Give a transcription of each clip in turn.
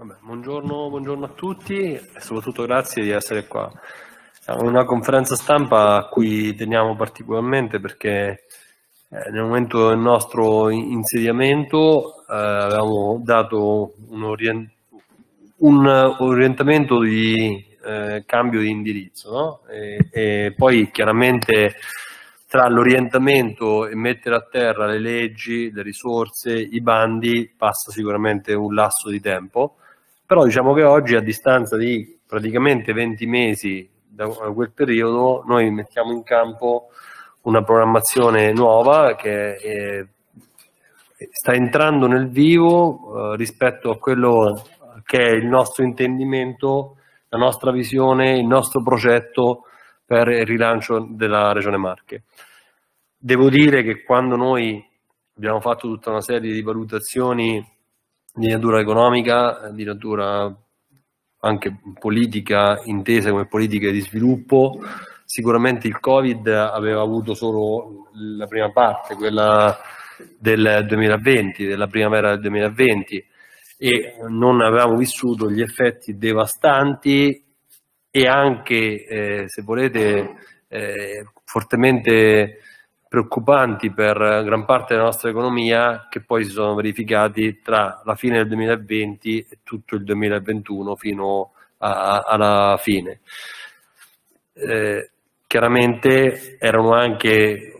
Vabbè, buongiorno, buongiorno, a tutti e soprattutto grazie di essere qua. Siamo in una conferenza stampa a cui teniamo particolarmente perché eh, nel momento del nostro insediamento eh, avevamo dato un, orient un orientamento di eh, cambio di indirizzo no? e, e poi chiaramente tra l'orientamento e mettere a terra le leggi, le risorse, i bandi, passa sicuramente un lasso di tempo però diciamo che oggi, a distanza di praticamente 20 mesi da quel periodo, noi mettiamo in campo una programmazione nuova che è, eh, sta entrando nel vivo eh, rispetto a quello che è il nostro intendimento, la nostra visione, il nostro progetto per il rilancio della Regione Marche. Devo dire che quando noi abbiamo fatto tutta una serie di valutazioni di natura economica, di natura anche politica, intesa come politica di sviluppo. Sicuramente il Covid aveva avuto solo la prima parte, quella del 2020, della primavera del 2020 e non avevamo vissuto gli effetti devastanti e anche, eh, se volete, eh, fortemente preoccupanti per eh, gran parte della nostra economia che poi si sono verificati tra la fine del 2020 e tutto il 2021 fino a, alla fine. Eh, chiaramente erano anche eh,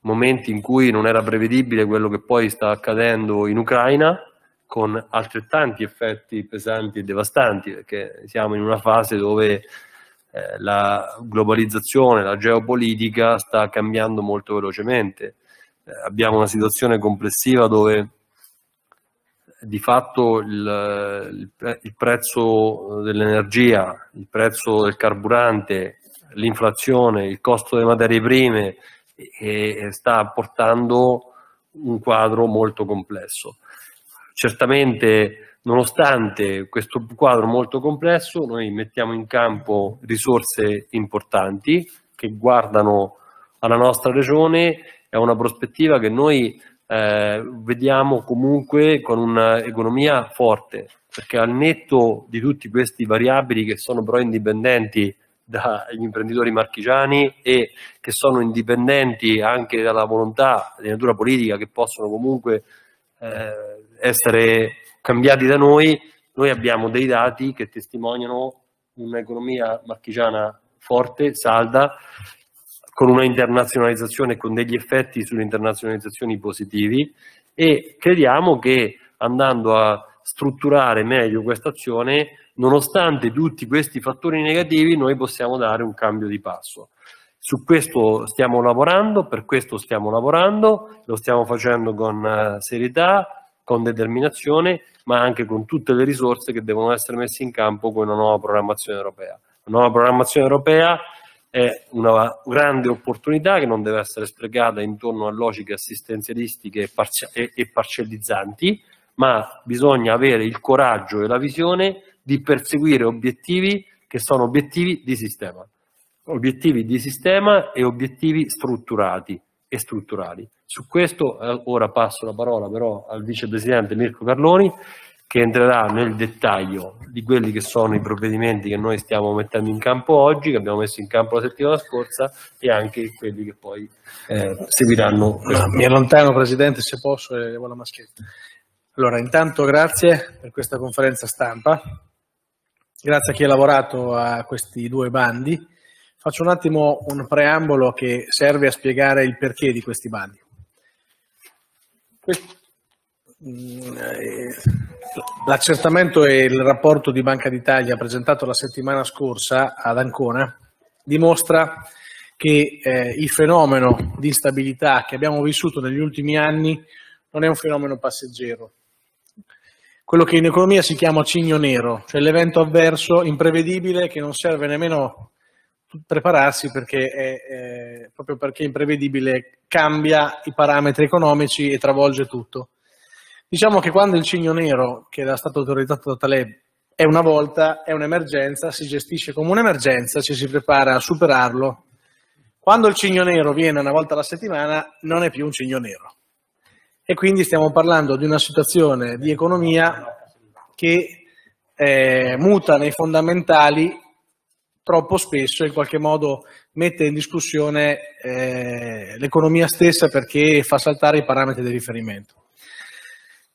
momenti in cui non era prevedibile quello che poi sta accadendo in Ucraina con altrettanti effetti pesanti e devastanti perché siamo in una fase dove eh, la globalizzazione, la geopolitica sta cambiando molto velocemente. Eh, abbiamo una situazione complessiva dove eh, di fatto il, il prezzo dell'energia, il prezzo del carburante, l'inflazione, il costo delle materie prime e eh, sta portando un quadro molto complesso. Certamente nonostante questo quadro molto complesso, noi mettiamo in campo risorse importanti che guardano alla nostra regione e a una prospettiva che noi eh, vediamo comunque con un'economia forte, perché al netto di tutti questi variabili che sono però indipendenti dagli imprenditori marchigiani e che sono indipendenti anche dalla volontà di natura politica che possono comunque eh, essere cambiati da noi, noi abbiamo dei dati che testimoniano un'economia marchigiana forte, salda, con una internazionalizzazione, con degli effetti sulle internazionalizzazioni positivi e crediamo che andando a strutturare meglio questa azione, nonostante tutti questi fattori negativi, noi possiamo dare un cambio di passo. Su questo stiamo lavorando, per questo stiamo lavorando, lo stiamo facendo con eh, serietà, con determinazione, ma anche con tutte le risorse che devono essere messe in campo con una nuova programmazione europea. La nuova programmazione europea è una grande opportunità che non deve essere sprecata intorno a logiche assistenzialistiche e parcellizzanti, ma bisogna avere il coraggio e la visione di perseguire obiettivi che sono obiettivi di sistema, obiettivi di sistema e obiettivi strutturati e strutturali. Su questo eh, ora passo la parola però al vicepresidente Mirko Carloni che entrerà nel dettaglio di quelli che sono i provvedimenti che noi stiamo mettendo in campo oggi, che abbiamo messo in campo la settimana scorsa e anche quelli che poi eh, seguiranno. Ah, mi allontano Presidente se posso e levo la maschetta. Allora, intanto grazie per questa conferenza stampa, grazie a chi ha lavorato a questi due bandi. Faccio un attimo un preambolo che serve a spiegare il perché di questi bandi. Mm, eh, l'accertamento e il rapporto di Banca d'Italia presentato la settimana scorsa ad Ancona dimostra che eh, il fenomeno di instabilità che abbiamo vissuto negli ultimi anni non è un fenomeno passeggero. Quello che in economia si chiama cigno nero, cioè l'evento avverso imprevedibile che non serve nemmeno prepararsi perché è, è, proprio perché è imprevedibile, cambia i parametri economici e travolge tutto. Diciamo che quando il cigno nero, che era stato autorizzato da Taleb, è una volta, è un'emergenza, si gestisce come un'emergenza, ci si prepara a superarlo. Quando il cigno nero viene una volta alla settimana, non è più un cigno nero. E quindi stiamo parlando di una situazione di economia che eh, muta nei fondamentali troppo spesso in qualche modo mette in discussione eh, l'economia stessa perché fa saltare i parametri di riferimento.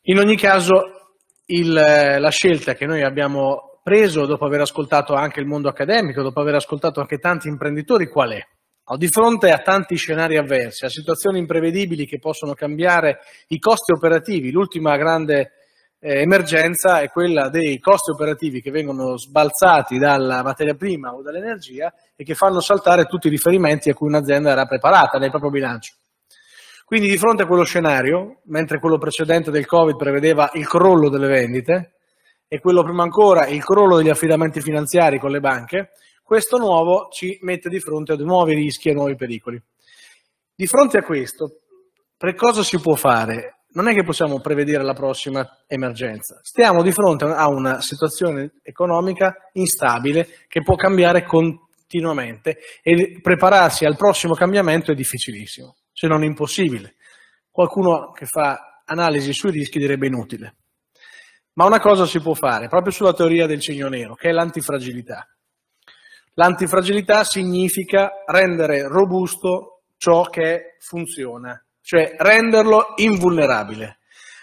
In ogni caso, il, eh, la scelta che noi abbiamo preso dopo aver ascoltato anche il mondo accademico, dopo aver ascoltato anche tanti imprenditori, qual è? Di fronte a tanti scenari avversi, a situazioni imprevedibili che possono cambiare i costi operativi, l'ultima grande eh, emergenza è quella dei costi operativi che vengono sbalzati dalla materia prima o dall'energia e che fanno saltare tutti i riferimenti a cui un'azienda era preparata nel proprio bilancio. Quindi di fronte a quello scenario, mentre quello precedente del Covid prevedeva il crollo delle vendite e quello prima ancora il crollo degli affidamenti finanziari con le banche, questo nuovo ci mette di fronte a nuovi rischi e nuovi pericoli. Di fronte a questo, per cosa si può fare? non è che possiamo prevedere la prossima emergenza. Stiamo di fronte a una situazione economica instabile che può cambiare continuamente e prepararsi al prossimo cambiamento è difficilissimo, se non impossibile. Qualcuno che fa analisi sui rischi direbbe inutile. Ma una cosa si può fare, proprio sulla teoria del cigno nero, che è l'antifragilità. L'antifragilità significa rendere robusto ciò che funziona, cioè renderlo invulnerabile.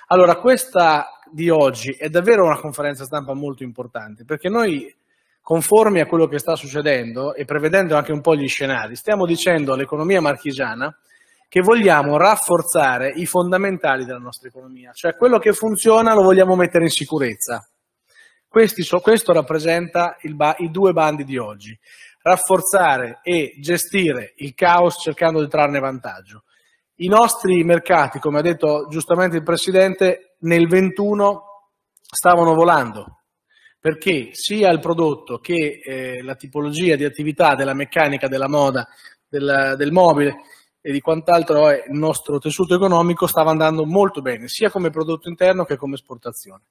Allora, questa di oggi è davvero una conferenza stampa molto importante, perché noi, conformi a quello che sta succedendo e prevedendo anche un po' gli scenari, stiamo dicendo all'economia marchigiana che vogliamo rafforzare i fondamentali della nostra economia, cioè quello che funziona lo vogliamo mettere in sicurezza. Questi, questo rappresenta il, i due bandi di oggi, rafforzare e gestire il caos cercando di trarne vantaggio i nostri mercati, come ha detto giustamente il Presidente, nel 21 stavano volando perché sia il prodotto che eh, la tipologia di attività della meccanica, della moda, del, del mobile e di quant'altro è il nostro tessuto economico stava andando molto bene, sia come prodotto interno che come esportazione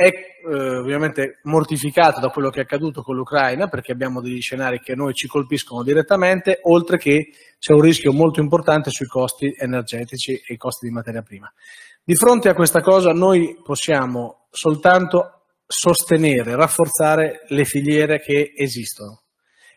è eh, ovviamente mortificato da quello che è accaduto con l'Ucraina, perché abbiamo degli scenari che a noi ci colpiscono direttamente, oltre che c'è un rischio molto importante sui costi energetici e i costi di materia prima. Di fronte a questa cosa noi possiamo soltanto sostenere, rafforzare le filiere che esistono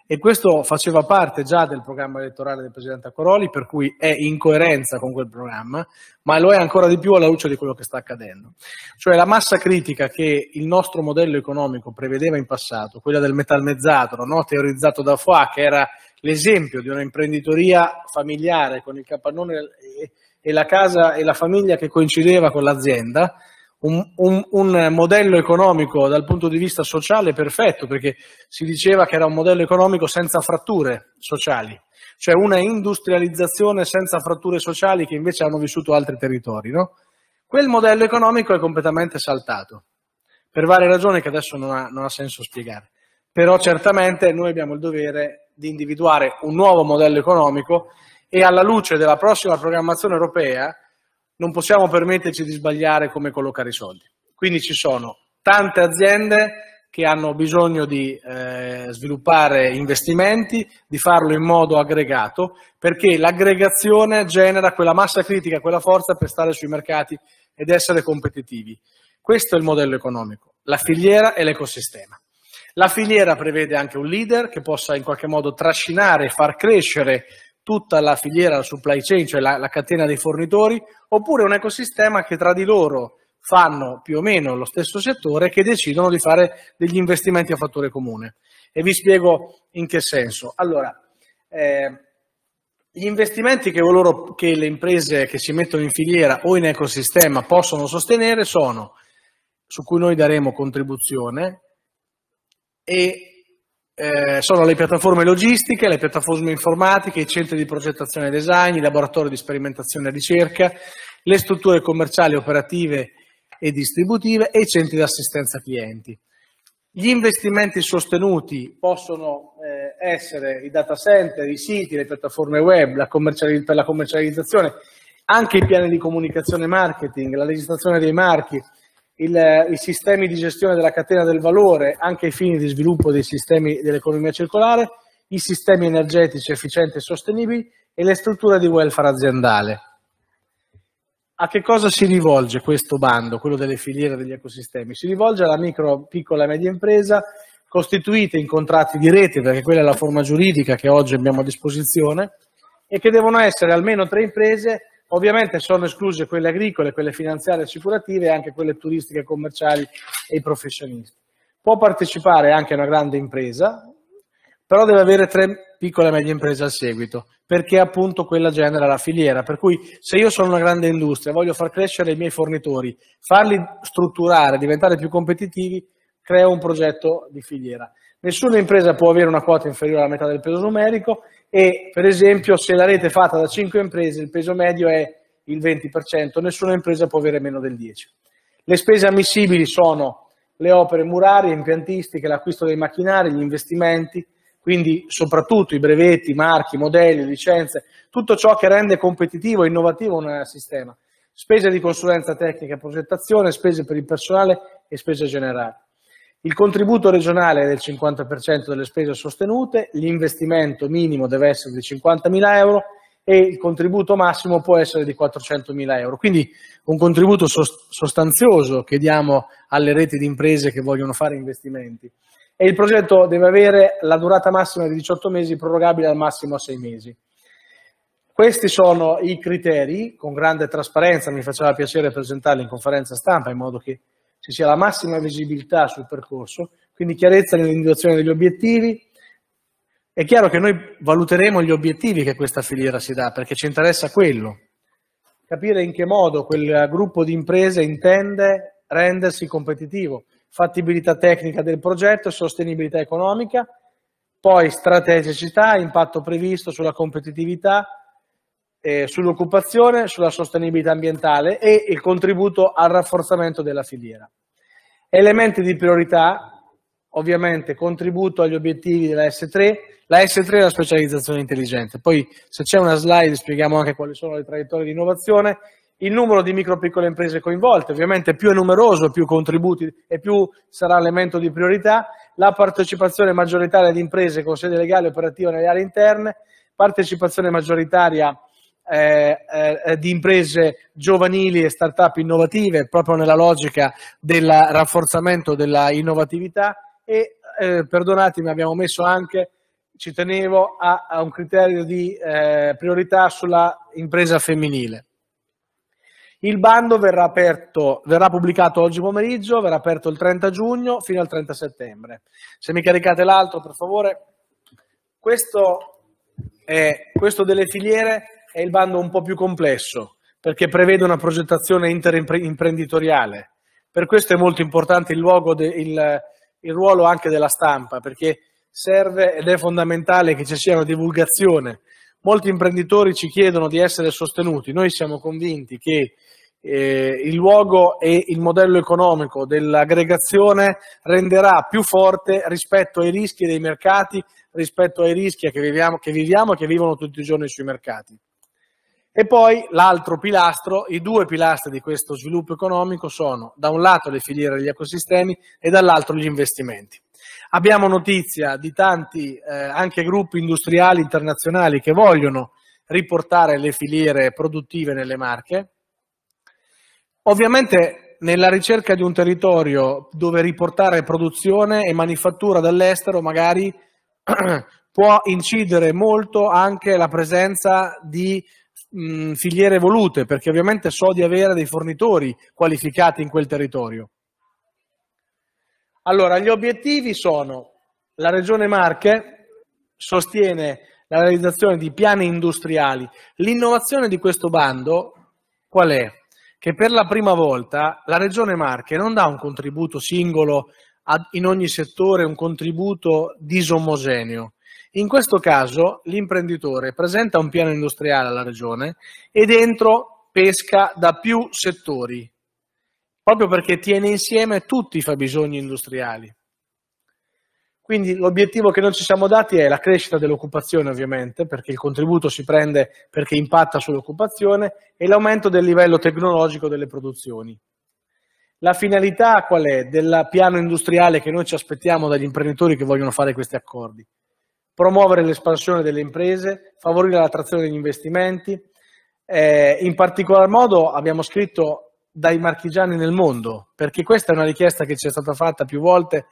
e questo faceva parte già del programma elettorale del Presidente Accoroli, per cui è in coerenza con quel programma, ma lo è ancora di più alla luce di quello che sta accadendo. Cioè la massa critica che il nostro modello economico prevedeva in passato, quella del metalmezzato, no? teorizzato da Foa, che era l'esempio di un'imprenditoria familiare con il capannone e la casa e la famiglia che coincideva con l'azienda, un, un, un, modello economico dal punto di vista sociale perfetto, perché si diceva che era un modello economico senza fratture sociali, cioè una industrializzazione senza fratture sociali che invece hanno vissuto altri territori. No? Quel modello economico è completamente saltato, per varie ragioni che adesso non ha, non ha senso spiegare. Però certamente noi abbiamo il dovere di individuare un nuovo modello economico e alla luce della prossima programmazione europea non possiamo permetterci di sbagliare come collocare i soldi. Quindi ci sono tante aziende che hanno bisogno di eh, sviluppare investimenti, di farlo in modo aggregato, perché l'aggregazione genera quella massa critica, quella forza per stare sui mercati ed essere competitivi. Questo è il modello economico, la filiera e l'ecosistema. La filiera prevede anche un leader che possa in qualche modo trascinare, far crescere tutta la filiera, la supply chain, cioè la, la catena dei fornitori, oppure un ecosistema che tra di loro fanno più o meno lo stesso settore che decidono di fare degli investimenti a fattore comune. E vi spiego in che senso. Allora, eh, gli investimenti che, loro, che, le imprese che si mettono in filiera o in ecosistema possono sostenere sono, su cui noi daremo contribuzione, e eh, sono le piattaforme logistiche, le piattaforme informatiche, i centri di progettazione e design, i laboratori di sperimentazione e ricerca, le strutture commerciali operative e distributive e i centri di assistenza clienti. Gli investimenti sostenuti possono eh, essere i data center, i siti, le piattaforme web, la per la commercializzazione, anche i piani di comunicazione e marketing, la legislazione dei marchi, il, i sistemi di gestione della catena del valore anche ai fini di sviluppo dei sistemi dell'economia circolare, i sistemi energetici efficienti e sostenibili e le strutture di welfare aziendale. A che cosa si rivolge questo bando, quello delle filiere degli ecosistemi? Si rivolge alla micro, piccola e media impresa costituite in contratti di rete, perché quella è la forma giuridica che oggi abbiamo a disposizione, e che devono essere almeno tre imprese Ovviamente sono escluse quelle agricole, quelle finanziarie assicurative e anche quelle turistiche, commerciali e i professionisti. Può partecipare anche una grande impresa, però deve avere tre piccole e medie imprese al seguito, perché appunto quella genera la filiera. Per cui se io sono una grande industria, voglio far crescere i miei fornitori, farli strutturare, diventare più competitivi, creo un progetto di filiera. Nessuna impresa può avere una quota inferiore alla metà del peso numerico e per esempio se la rete è fatta da 5 imprese il peso medio è il 20%, nessuna impresa può avere meno del 10%. Le spese ammissibili sono le opere murarie, impiantistiche, l'acquisto dei macchinari, gli investimenti, quindi soprattutto i brevetti, i marchi, i modelli, licenze, tutto ciò che rende competitivo e innovativo un sistema. Spese di consulenza tecnica e progettazione, spese per il personale e spese generali. Il contributo regionale è del 50% delle spese sostenute, l'investimento minimo deve essere di 50.000 euro e il contributo massimo può essere di 400.000 euro. Quindi un contributo sostanzioso che diamo alle reti di imprese che vogliono fare investimenti. E il progetto deve avere la durata massima di 18 mesi, prorogabile al massimo a 6 mesi. Questi sono i criteri, con grande trasparenza mi faceva piacere presentarli in conferenza stampa in modo che ci sia la massima visibilità sul percorso, quindi chiarezza nell'individuazione degli obiettivi. È chiaro che noi valuteremo gli obiettivi che questa filiera si dà, perché ci interessa quello, capire in che modo quel gruppo di imprese intende rendersi competitivo, fattibilità tecnica del progetto, sostenibilità economica, poi strategicità, impatto previsto sulla competitività, eh, sull'occupazione, sulla sostenibilità ambientale e il contributo al rafforzamento della filiera. Elementi di priorità, ovviamente contributo agli obiettivi della S3, la S3 è la specializzazione intelligente, poi se c'è una slide spieghiamo anche quali sono le traiettorie di innovazione, il numero di micro piccole imprese coinvolte, ovviamente più è numeroso, più contributi e più sarà elemento di priorità, la partecipazione maggioritaria di imprese con sede legale operativa nelle aree interne, partecipazione maggioritaria eh, eh, eh, di imprese giovanili e start-up innovative, proprio nella logica del rafforzamento della innovatività e, eh, perdonatemi, abbiamo messo anche, ci tenevo, a, a un criterio di eh, priorità sulla impresa femminile. Il bando verrà, aperto, verrà pubblicato oggi pomeriggio, verrà aperto il 30 giugno fino al 30 settembre. Se mi caricate l'altro, per favore. Questo è questo delle filiere è il bando un po' più complesso perché prevede una progettazione interimprenditoriale. Per questo è molto importante il, de, il, il ruolo anche della stampa, perché serve ed è fondamentale che ci sia una divulgazione. Molti imprenditori ci chiedono di essere sostenuti, noi siamo convinti che eh, il luogo e il modello economico dell'aggregazione renderà più forte rispetto ai rischi dei mercati, rispetto ai rischi che viviamo, che viviamo e che vivono tutti i giorni sui mercati. E poi l'altro pilastro, i due pilastri di questo sviluppo economico sono da un lato le filiere degli ecosistemi e dall'altro gli investimenti. Abbiamo notizia di tanti eh, anche gruppi industriali internazionali che vogliono riportare le filiere produttive nelle marche. Ovviamente nella ricerca di un territorio dove riportare produzione e manifattura dall'estero magari può incidere molto anche la presenza di mh, mm, filiere evolute, perché ovviamente so di avere dei fornitori qualificati in quel territorio. Allora, gli obiettivi sono la Regione Marche sostiene la realizzazione di piani industriali. L'innovazione di questo bando qual è? Che per la prima volta la Regione Marche non dà un contributo singolo ad, in ogni settore, un contributo disomogeneo, in questo caso l'imprenditore presenta un piano industriale alla regione e dentro pesca da più settori, proprio perché tiene insieme tutti i fabbisogni industriali. Quindi l'obiettivo che noi ci siamo dati è la crescita dell'occupazione ovviamente, perché il contributo si prende perché impatta sull'occupazione, e l'aumento del livello tecnologico delle produzioni. La finalità qual è del piano industriale che noi ci aspettiamo dagli imprenditori che vogliono fare questi accordi? promuovere l'espansione delle imprese, favorire l'attrazione degli investimenti. Eh, in particolar modo abbiamo scritto dai marchigiani nel mondo, perché questa è una richiesta che ci è stata fatta più volte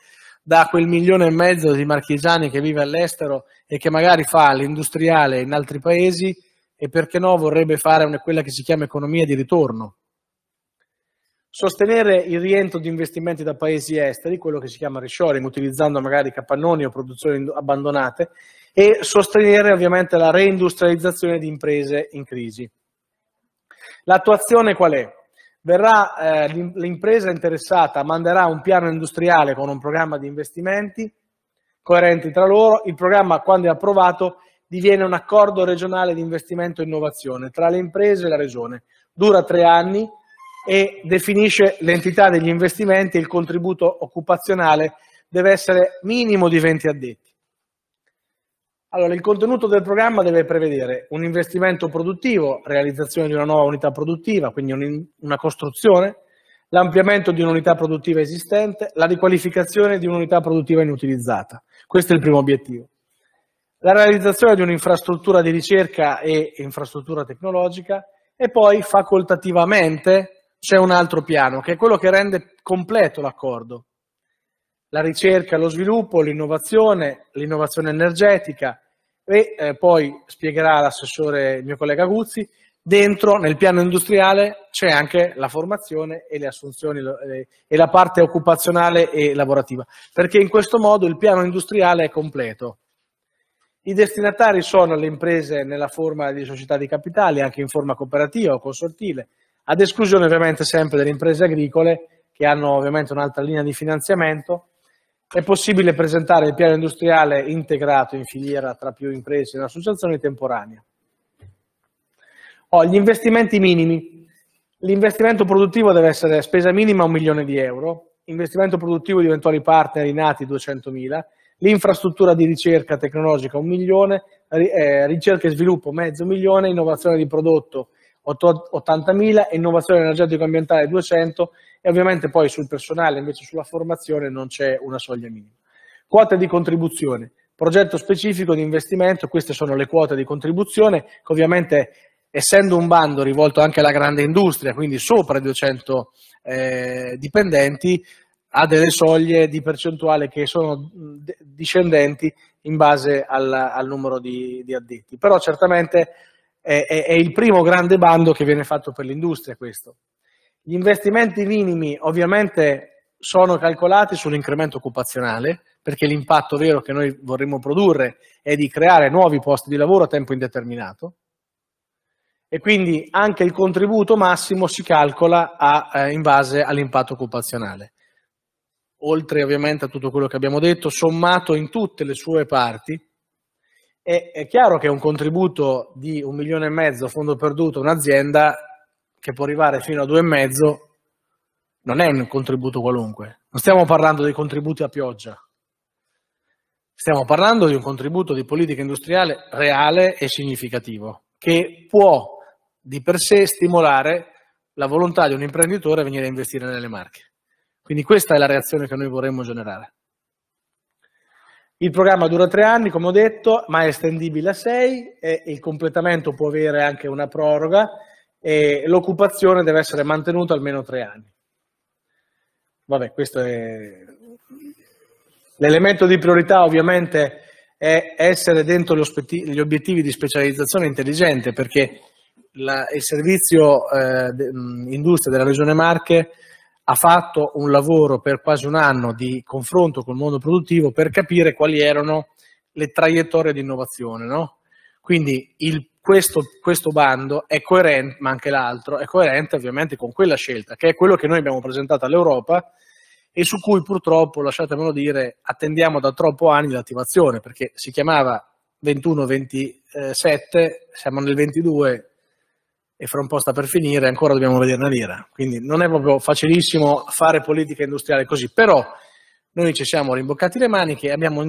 da quel milione e mezzo di marchigiani che vive all'estero e che magari fa l'industriale in altri paesi e perché no vorrebbe fare una, quella che si chiama economia di ritorno sostenere il rientro di investimenti da paesi esteri, quello che si chiama reshoring, utilizzando magari capannoni o produzioni abbandonate, e sostenere ovviamente la reindustrializzazione di imprese in crisi. L'attuazione qual è? Verrà, eh, l'impresa interessata manderà un piano industriale con un programma di investimenti coerenti tra loro, il programma quando è approvato diviene un accordo regionale di investimento e innovazione tra le imprese e la regione, dura tre anni, e definisce l'entità degli investimenti, e il contributo occupazionale deve essere minimo di 20 addetti. Allora, il contenuto del programma deve prevedere un investimento produttivo, realizzazione di una nuova unità produttiva, quindi una costruzione, l'ampliamento di un'unità produttiva esistente, la riqualificazione di un'unità produttiva inutilizzata. Questo è il primo obiettivo. La realizzazione di un'infrastruttura di ricerca e infrastruttura tecnologica e poi facoltativamente c'è un altro piano, che è quello che rende completo l'accordo. La ricerca, lo sviluppo, l'innovazione, l'innovazione energetica e eh, poi spiegherà l'assessore, il mio collega Guzzi, dentro nel piano industriale c'è anche la formazione e le assunzioni eh, e la parte occupazionale e lavorativa, perché in questo modo il piano industriale è completo. I destinatari sono le imprese nella forma di società di capitali, anche in forma cooperativa o consortile, ad esclusione ovviamente sempre delle imprese agricole che hanno ovviamente un'altra linea di finanziamento. È possibile presentare il piano industriale integrato in filiera tra più imprese in associazioni temporanee. Oh, gli investimenti minimi. L'investimento produttivo deve essere spesa minima un milione di euro, investimento produttivo di eventuali partner nati 200.000, l'infrastruttura di ricerca tecnologica un milione, eh, ricerca e sviluppo mezzo milione, innovazione di prodotto 80.000, innovazione energetica ambientale 200 e ovviamente poi sul personale, invece sulla formazione non c'è una soglia minima. Quote di contribuzione, progetto specifico di investimento, queste sono le quote di contribuzione che ovviamente essendo un bando rivolto anche alla grande industria, quindi sopra i 200 eh, dipendenti, ha delle soglie di percentuale che sono discendenti in base al, al numero di, di addetti. Però certamente è, è, è il primo grande bando che viene fatto per l'industria questo. Gli investimenti minimi ovviamente sono calcolati sull'incremento occupazionale, perché l'impatto vero che noi vorremmo produrre è di creare nuovi posti di lavoro a tempo indeterminato e quindi anche il contributo massimo si calcola a, eh, in base all'impatto occupazionale. Oltre ovviamente a tutto quello che abbiamo detto, sommato in tutte le sue parti, e è chiaro che un contributo di un milione e mezzo fondo perduto un'azienda che può arrivare fino a due e mezzo non è un contributo qualunque. Non stiamo parlando dei contributi a pioggia. Stiamo parlando di un contributo di politica industriale reale e significativo, che può di per sé stimolare la volontà di un imprenditore a venire a investire nelle marche. Quindi questa è la reazione che noi vorremmo generare. Il programma dura tre anni, come ho detto, ma è estendibile a sei e il completamento può avere anche una proroga e l'occupazione deve essere mantenuta almeno tre anni. Vabbè, questo è... L'elemento di priorità ovviamente è essere dentro gli obiettivi di specializzazione intelligente perché la, il servizio eh, industria della Regione Marche ha fatto un lavoro per quasi un anno di confronto col mondo produttivo per capire quali erano le traiettorie di innovazione. No? Quindi il, questo, questo, bando è coerente, ma anche l'altro, è coerente ovviamente con quella scelta, che è quello che noi abbiamo presentato all'Europa e su cui purtroppo, lasciatemelo dire, attendiamo da troppo anni l'attivazione, perché si chiamava 21-27, siamo nel 22, e fra un po' sta per finire, ancora dobbiamo vedere una lira. Quindi non è proprio facilissimo fare politica industriale così, però noi ci siamo rimboccati le maniche e abbiamo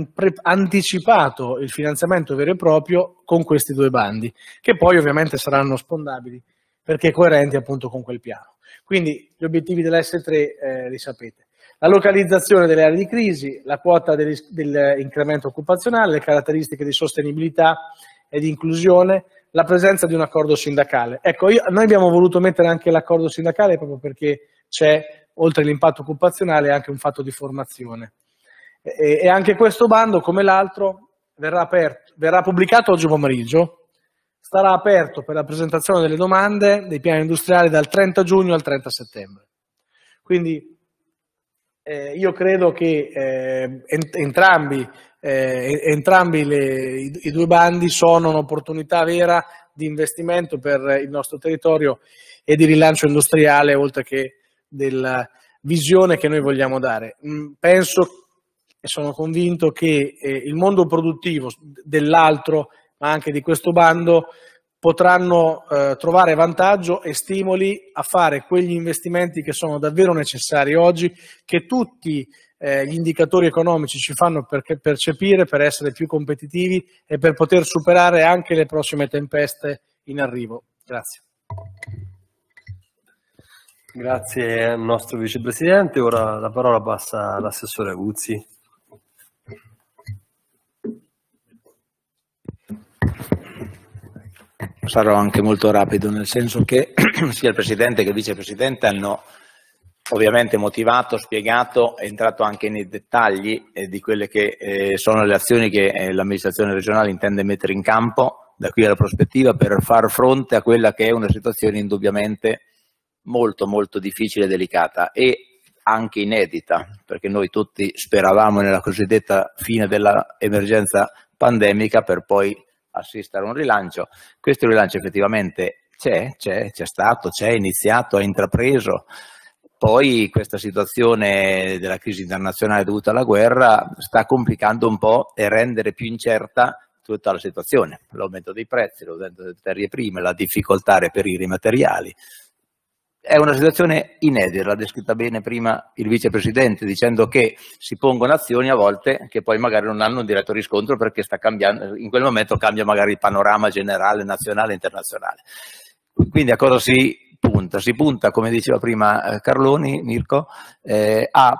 anticipato il finanziamento vero e proprio con questi due bandi, che poi ovviamente saranno spondabili perché coerenti appunto con quel piano. Quindi gli obiettivi dell'S3 eh, li sapete. La localizzazione delle aree di crisi, la quota dell'incremento occupazionale, le caratteristiche di sostenibilità e di inclusione, la presenza di un accordo sindacale. Ecco, io, noi abbiamo voluto mettere anche l'accordo sindacale proprio perché c'è, oltre all'impatto occupazionale, anche un fatto di formazione. E, e anche questo bando, come l'altro, verrà, aperto, verrà pubblicato oggi pomeriggio, sarà aperto per la presentazione delle domande dei piani industriali dal 30 giugno al 30 settembre. Quindi eh, io credo che eh, entrambi eh, entrambi le, i, i, due bandi sono un'opportunità vera di investimento per il nostro territorio e di rilancio industriale, oltre che della visione che noi vogliamo dare. Mm, penso e sono convinto che eh, il mondo produttivo dell'altro, ma anche di questo bando, potranno eh, trovare vantaggio e stimoli a fare quegli investimenti che sono davvero necessari oggi, che tutti eh, gli indicatori economici ci fanno perché percepire per essere più competitivi e per poter superare anche le prossime tempeste in arrivo. Grazie. Grazie al nostro vicepresidente. Ora la parola passa all'assessore Aguzzi. Sarò anche molto rapido, nel senso che sia il presidente che il vicepresidente hanno ovviamente motivato, spiegato, entrato anche nei dettagli eh, di quelle che eh, sono le azioni che eh, l'amministrazione regionale intende mettere in campo da qui alla prospettiva per far fronte a quella che è una situazione indubbiamente molto molto difficile e delicata e anche inedita, perché noi tutti speravamo nella cosiddetta fine dell'emergenza pandemica per poi assistere a un rilancio. Questo rilancio effettivamente c'è, c'è, c'è stato, c'è iniziato, ha intrapreso, poi questa situazione della crisi internazionale dovuta alla guerra sta complicando un po' e rendere più incerta tutta la situazione, l'aumento dei prezzi, l'aumento delle materie prime, la difficoltà a reperire i materiali. È una situazione inedita, l'ha descritta bene prima il vicepresidente, dicendo che si pongono azioni a volte che poi magari non hanno un diretto riscontro perché sta cambiando, in quel momento cambia magari il panorama generale, nazionale e internazionale. Quindi a cosa si punta? Si punta, come diceva prima eh, Carloni, Mirko, eh, a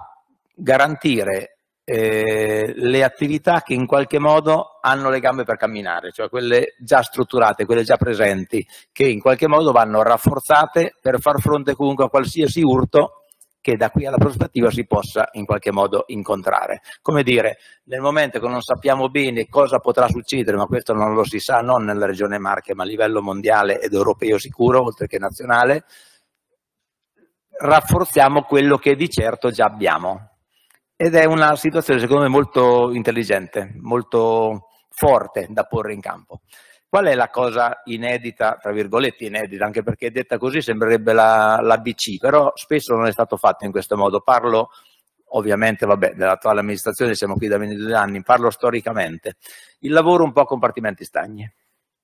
garantire eh, le attività che in qualche modo hanno le gambe per camminare, cioè quelle già strutturate, quelle già presenti, che in qualche modo vanno rafforzate per far fronte comunque a qualsiasi urto che da qui alla prospettiva si possa in qualche modo incontrare. Come dire, nel momento che non sappiamo bene cosa potrà succedere, ma questo non lo si sa non nella regione Marche, ma a livello mondiale ed europeo sicuro, oltre che nazionale, rafforziamo quello che di certo già abbiamo. Ed è una situazione secondo me molto intelligente, molto forte da porre in campo. Qual è la cosa inedita, tra virgolette inedita, anche perché detta così sembrerebbe la, la BC, però spesso non è stato fatto in questo modo. Parlo ovviamente vabbè, dell'attuale amministrazione, siamo qui da 22 anni, parlo storicamente. Il lavoro un po' a compartimenti stagni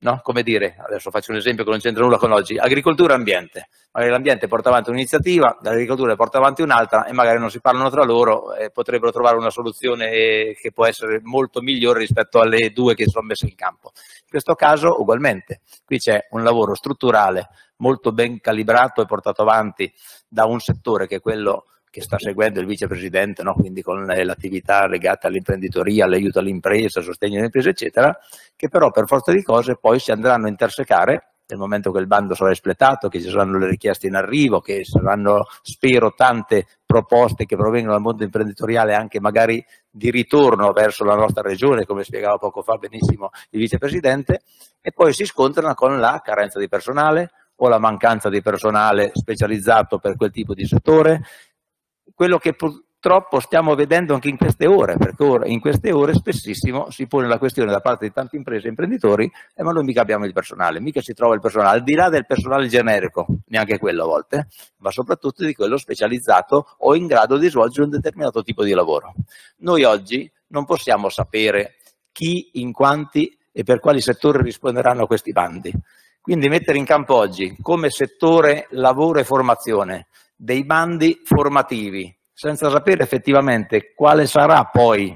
no? come dire, adesso faccio un esempio che non c'entra nulla con oggi, agricoltura e ambiente. Magari l'ambiente porta avanti un'iniziativa, l'agricoltura porta avanti un'altra e magari non si parlano tra loro e potrebbero trovare una soluzione che può essere molto migliore rispetto alle due che sono messe in campo. In questo caso ugualmente, qui c'è un lavoro strutturale molto ben calibrato e portato avanti da un settore che è quello che sta seguendo il vicepresidente, no? quindi con l'attività legata all'imprenditoria, all'aiuto all'impresa, al sostegno all'impresa, eccetera, che però per forza di cose poi si andranno a intersecare nel momento che il bando sarà espletato, che ci saranno le richieste in arrivo, che saranno, spero, tante proposte che provengono dal mondo imprenditoriale anche magari di ritorno verso la nostra regione, come spiegava poco fa benissimo il vicepresidente, e poi si scontrano con la carenza di personale o la mancanza di personale specializzato per quel tipo di settore, quello che purtroppo stiamo vedendo anche in queste ore, perché ora, in queste ore spessissimo si pone la questione da parte di tante imprese e imprenditori, eh, ma noi mica abbiamo il personale, mica si trova il personale, al di là del personale generico, neanche quello a volte, ma soprattutto di quello specializzato o in grado di svolgere un determinato tipo di lavoro. Noi oggi non possiamo sapere chi, in quanti e per quali settori risponderanno a questi bandi. Quindi mettere in campo oggi come settore lavoro e formazione dei bandi formativi, senza sapere effettivamente quale sarà poi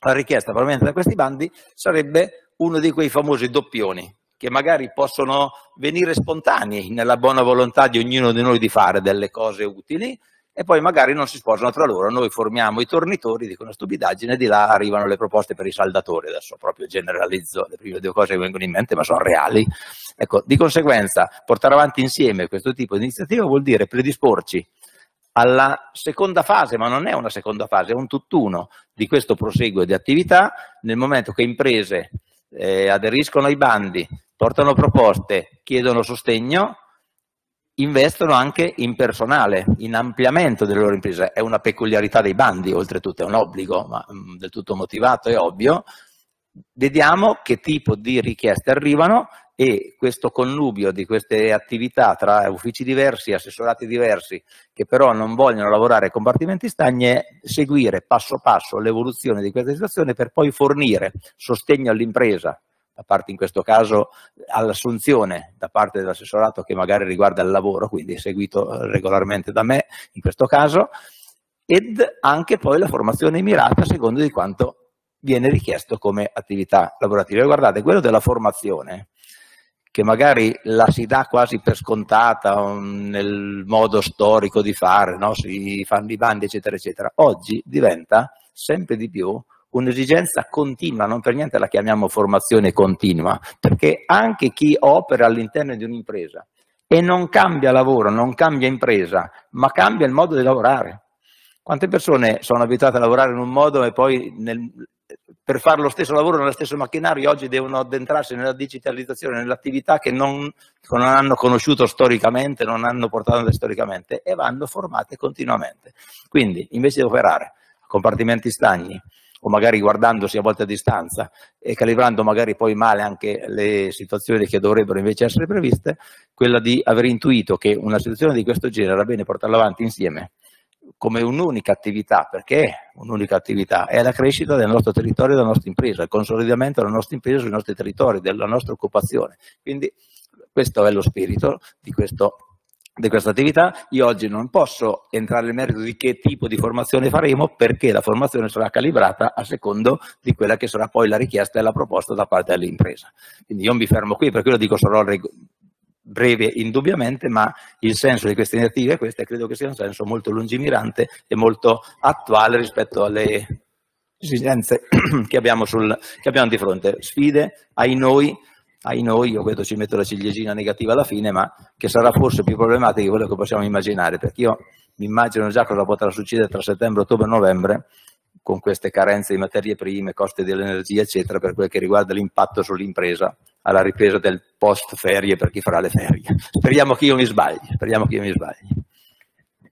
la richiesta proveniente da questi bandi, sarebbe uno di quei famosi doppioni che magari possono venire spontanei nella buona volontà di ognuno di noi di fare delle cose utili, e poi magari non si sposano tra loro, noi formiamo i tornitori, dicono una stupidaggine, di là arrivano le proposte per i saldatori, adesso proprio generalizzo le prime due cose che vengono in mente, ma sono reali. Ecco, di conseguenza portare avanti insieme questo tipo di iniziativa vuol dire predisporci alla seconda fase, ma non è una seconda fase, è un tutt'uno di questo proseguo di attività nel momento che imprese eh, aderiscono ai bandi, portano proposte, chiedono sostegno, investono anche in personale, in ampliamento delle loro imprese. È una peculiarità dei bandi, oltretutto è un obbligo, ma mm, del tutto motivato e ovvio. Vediamo che tipo di richieste arrivano e questo connubio di queste attività tra uffici diversi, assessorati diversi, che però non vogliono lavorare a compartimenti stagni, è seguire passo passo l'evoluzione di questa situazione per poi fornire sostegno all'impresa a parte in questo caso all'assunzione da parte dell'assessorato che magari riguarda il lavoro, quindi seguito eh, regolarmente da me in questo caso, ed anche poi la formazione mirata a seconda di quanto viene richiesto come attività lavorativa. guardate, quello della formazione, che magari la si dà quasi per scontata mm, nel modo storico di fare, no? si fanno i bandi, eccetera, eccetera, oggi diventa sempre di più un'esigenza continua, non per niente la chiamiamo formazione continua, perché anche chi opera all'interno di un'impresa e non cambia lavoro, non cambia impresa, ma cambia il modo di lavorare. Quante persone sono abituate a lavorare in un modo e poi nel, per fare lo stesso lavoro nello stesso macchinario oggi devono addentrarsi nella digitalizzazione, nell'attività che non, che non hanno conosciuto storicamente, non hanno portato storicamente e vanno formate continuamente. Quindi invece di operare a compartimenti stagni, o magari guardandosi a volte a distanza e calibrando magari poi male anche le situazioni che dovrebbero invece essere previste, quella di aver intuito che una situazione di questo genere era bene portarla avanti insieme come un'unica attività, perché è un'unica attività, è la crescita del nostro territorio, e della nostra impresa, il consolidamento della nostra impresa sui nostri territori, della nostra occupazione. Quindi questo è lo spirito di questo di questa attività, io oggi non posso entrare nel merito di che tipo di formazione faremo perché la formazione sarà calibrata a secondo di quella che sarà poi la richiesta e la proposta da parte dell'impresa. Quindi io mi fermo qui, per quello dico sarò breve indubbiamente, ma il senso di queste iniziative è questo e credo che sia un senso molto lungimirante e molto attuale rispetto alle esigenze che abbiamo, sul, che abbiamo di fronte, sfide ai noi ai noi, io vedo ci metto la ciliegina negativa alla fine, ma che sarà forse più problematica di quello che possiamo immaginare, perché io mi immagino già cosa potrà succedere tra settembre, ottobre e novembre, con queste carenze di materie prime, costi dell'energia, eccetera, per quel che riguarda l'impatto sull'impresa, alla ripresa del post ferie per chi farà le ferie. Speriamo che io mi sbagli, speriamo che io mi sbagli.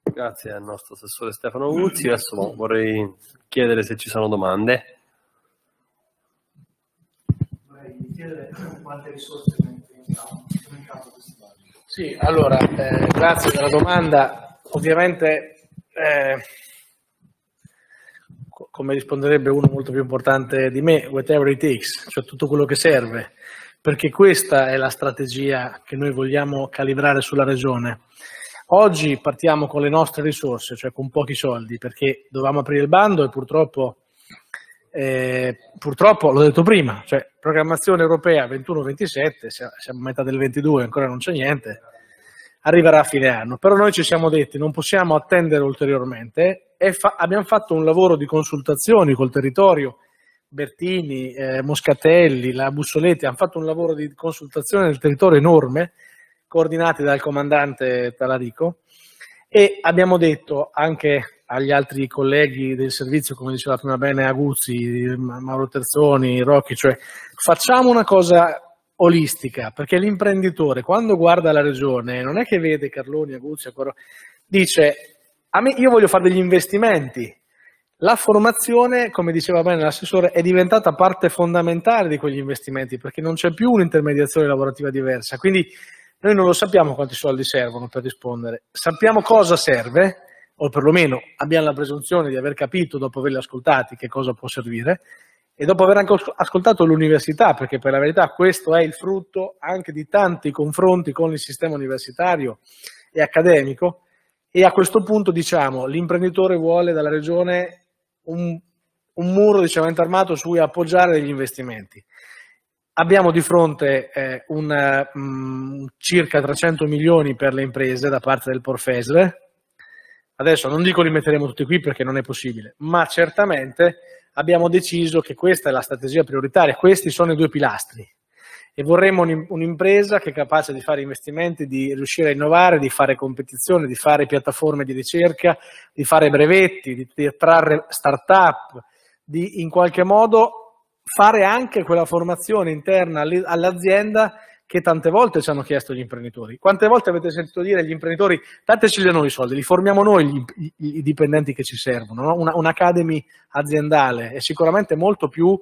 Grazie al nostro assessore Stefano Guzzi, adesso vorrei chiedere se ci sono domande. quante risorse mettiamo Sì, allora, eh, grazie per la domanda. Ovviamente, eh, come risponderebbe uno molto più importante di me, whatever it takes, cioè tutto quello che serve, perché questa è la strategia che noi vogliamo calibrare sulla regione. Oggi partiamo con le nostre risorse, cioè con pochi soldi, perché dovevamo aprire il bando e purtroppo eh, purtroppo, l'ho detto prima, cioè, programmazione europea 21-27, siamo a metà del 22, ancora non c'è niente, arriverà a fine anno. Però noi ci siamo detti, non possiamo attendere ulteriormente e fa- abbiamo fatto un lavoro di consultazioni col territorio, Bertini, eh, Moscatelli, la Bussoletti, hanno fatto un lavoro di consultazione del territorio enorme, coordinati dal comandante Talarico, e abbiamo detto anche agli altri colleghi del servizio, come diceva prima bene Aguzzi, Mauro Terzoni, Rocchi, cioè facciamo una cosa olistica, perché l'imprenditore quando guarda la regione non è che vede Carloni, Aguzzi, Coro, dice a me, io voglio fare degli investimenti. La formazione, come diceva bene l'assessore, è diventata parte fondamentale di quegli investimenti perché non c'è più un'intermediazione lavorativa diversa. Quindi noi non lo sappiamo quanti soldi servono per rispondere, sappiamo cosa serve, o perlomeno abbiamo la presunzione di aver capito dopo averli ascoltati che cosa può servire e dopo aver anche ascoltato l'università, perché per la verità questo è il frutto anche di tanti confronti con il sistema universitario e accademico e a questo punto diciamo l'imprenditore vuole dalla regione un, un muro di cemento armato su cui appoggiare degli investimenti. Abbiamo di fronte eh, un, mh, mm, circa 300 milioni per le imprese da parte del Porfesre, Adesso non dico li metteremo tutti qui perché non è possibile, ma certamente abbiamo deciso che questa è la strategia prioritaria, questi sono i due pilastri e vorremmo un'impresa che è capace di fare investimenti, di riuscire a innovare, di fare competizione, di fare piattaforme di ricerca, di fare brevetti, di, attrarre start-up, di in qualche modo fare anche quella formazione interna all'azienda che tante volte ci hanno chiesto gli imprenditori. Quante volte avete sentito dire agli imprenditori dateci le noi i soldi, li formiamo noi gli, i, dipendenti che ci servono, no? Una, un'academy aziendale è sicuramente molto più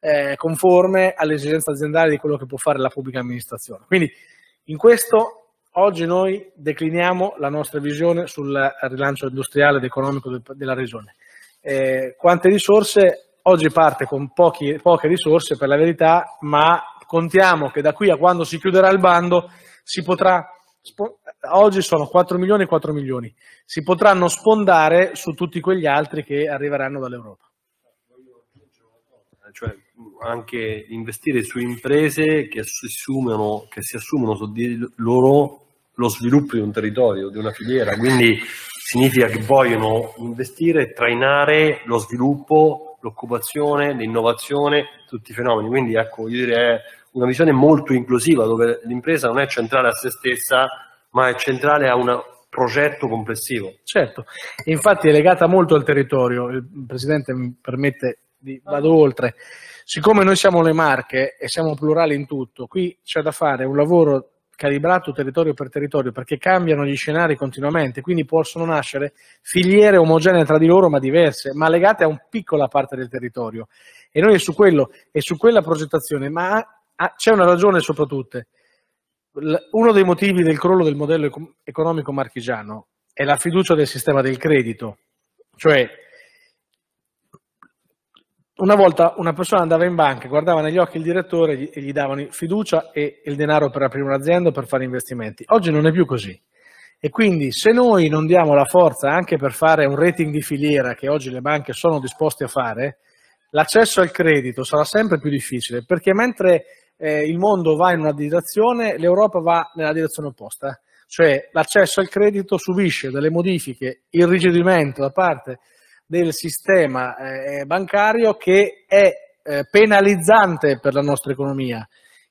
eh, conforme all'esigenza aziendale di quello che può fare la pubblica amministrazione. Quindi in questo oggi noi decliniamo la nostra visione sul rilancio industriale ed economico della regione. Eh, quante risorse? Oggi parte con pochi, poche risorse per la verità, ma Contiamo che da qui a quando si chiuderà il bando si potrà, oggi sono 4 milioni e 4 milioni, si potranno spondare su tutti quegli altri che arriveranno dall'Europa. Cioè anche investire su imprese che si assumono, che si assumono su di loro lo sviluppo di un territorio, di una filiera, quindi significa che vogliono investire, e trainare lo sviluppo, l'occupazione, l'innovazione, tutti i fenomeni. Quindi ecco, io direi una visione molto inclusiva dove l'impresa non è centrale a se stessa, ma è centrale a un progetto complessivo. Certo, infatti è legata molto al territorio. Il Presidente mi permette di vado oltre. Siccome noi siamo le marche e siamo plurali in tutto, qui c'è da fare un lavoro calibrato territorio per territorio perché cambiano gli scenari continuamente, quindi possono nascere filiere omogenee tra di loro ma diverse, ma legate a una piccola parte del territorio. E noi è su quello e su quella progettazione, ma ah, c'è una ragione soprattutto. tutte. Uno dei motivi del crollo del modello economico marchigiano è la fiducia del sistema del credito, cioè una volta una persona andava in banca, guardava negli occhi il direttore e gli davano fiducia e il denaro per aprire un'azienda o per fare investimenti. Oggi non è più così. E quindi se noi non diamo la forza anche per fare un rating di filiera che oggi le banche sono disposte a fare, l'accesso al credito sarà sempre più difficile perché mentre eh, il mondo va in una direzione, l'Europa va nella direzione opposta, eh. cioè l'accesso al credito subisce delle modifiche, irrigidimento da parte del sistema eh, bancario che è eh, penalizzante per la nostra economia.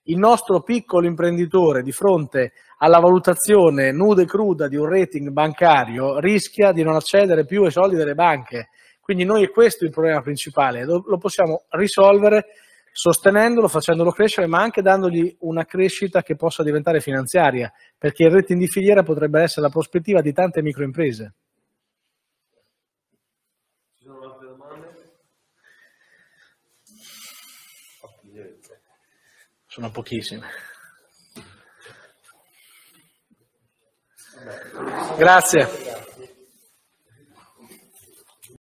Il nostro piccolo imprenditore di fronte alla valutazione nuda e cruda di un rating bancario rischia di non accedere più ai soldi delle banche. Quindi noi questo è il problema principale, lo possiamo risolvere sostenendolo, facendolo crescere, ma anche dandogli una crescita che possa diventare finanziaria, perché il rating di filiera potrebbe essere la prospettiva di tante microimprese. Ci sono altre domande? Sono pochissime. Grazie.